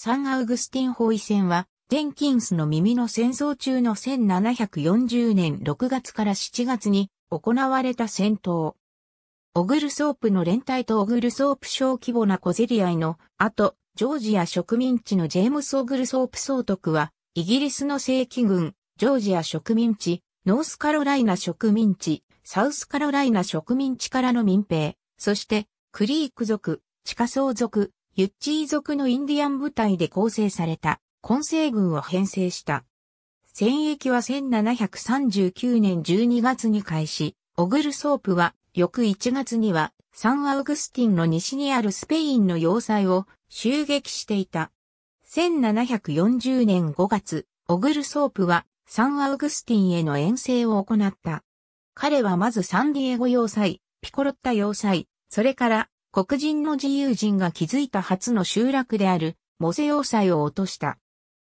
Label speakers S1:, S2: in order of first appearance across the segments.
S1: サンアウグスティン包囲戦は、デンキンスの耳の戦争中の1740年6月から7月に行われた戦闘。オグルソープの連帯とオグルソープ小規模な小競り合いの後、ジョージア植民地のジェームス・オグルソープ総督は、イギリスの正規軍、ジョージア植民地、ノースカロライナ植民地、サウスカロライナ植民地からの民兵、そして、クリーク族、地下層族、ユッチー族のインディアン部隊で構成された混成軍を編成した。戦役は1739年12月に開始、オグルソープは翌1月にはサンアウグスティンの西にあるスペインの要塞を襲撃していた。1740年5月、オグルソープはサンアウグスティンへの遠征を行った。彼はまずサンディエゴ要塞、ピコロッタ要塞、それから黒人の自由人が築いた初の集落であるモセ要塞を落とした。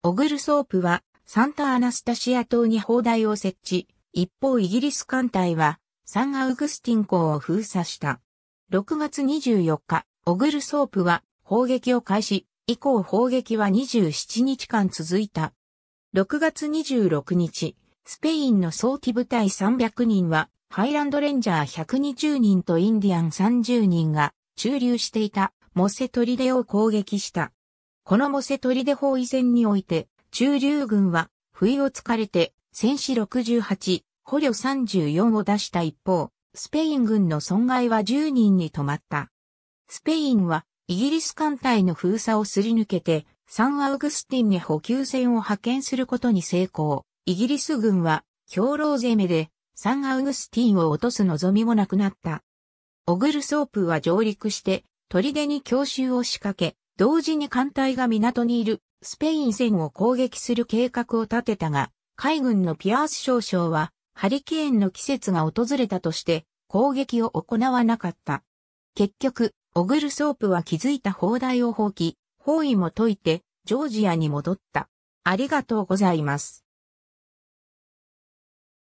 S1: オグルソープはサンタアナスタシア島に砲台を設置、一方イギリス艦隊はサンアウグスティン港を封鎖した。6月24日、オグルソープは砲撃を開始、以降砲撃は27日間続いた。6月26日、スペインの早期部隊300人は、ハイランドレンジャー120人とインディアン30人が、駐留していたモセトリデを攻撃した。このモセトリデ包囲戦において、駐留軍は、不意をつかれて、戦死68、捕虜34を出した一方、スペイン軍の損害は10人に止まった。スペインは、イギリス艦隊の封鎖をすり抜けて、サンアウグスティンに補給船を派遣することに成功。イギリス軍は、兵糧攻めで、サンアウグスティンを落とす望みもなくなった。オグルソープは上陸して、砦に強襲を仕掛け、同時に艦隊が港にいるスペイン船を攻撃する計画を立てたが、海軍のピアース少将は、ハリケーンの季節が訪れたとして、攻撃を行わなかった。結局、オグルソープは気づいた砲台を放棄、包囲も解いて、ジョージアに戻った。ありがとうございます。